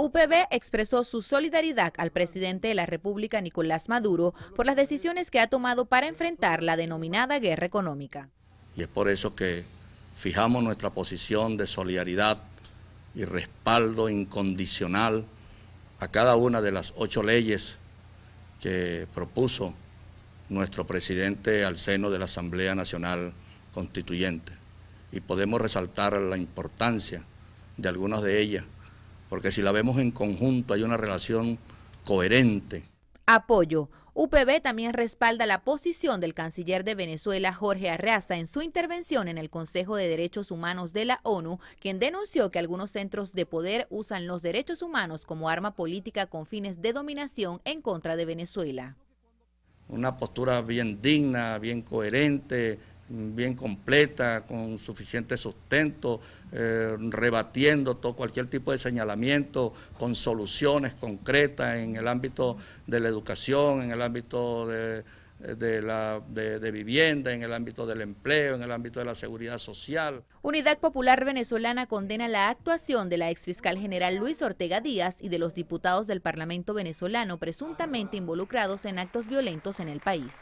UPB expresó su solidaridad al presidente de la República, Nicolás Maduro, por las decisiones que ha tomado para enfrentar la denominada guerra económica. Y es por eso que fijamos nuestra posición de solidaridad y respaldo incondicional a cada una de las ocho leyes que propuso nuestro presidente al seno de la Asamblea Nacional Constituyente. Y podemos resaltar la importancia de algunas de ellas porque si la vemos en conjunto hay una relación coherente. Apoyo. UPB también respalda la posición del canciller de Venezuela, Jorge Arreaza, en su intervención en el Consejo de Derechos Humanos de la ONU, quien denunció que algunos centros de poder usan los derechos humanos como arma política con fines de dominación en contra de Venezuela. Una postura bien digna, bien coherente, bien completa, con suficiente sustento, eh, rebatiendo todo cualquier tipo de señalamiento, con soluciones concretas en el ámbito de la educación, en el ámbito de, la, de, de, vivienda, en el ámbito del empleo, en el ámbito de la seguridad social. Unidad Popular Venezolana condena la actuación de la exfiscal general Luis Ortega Díaz y de los diputados del Parlamento venezolano presuntamente involucrados en actos violentos en el país.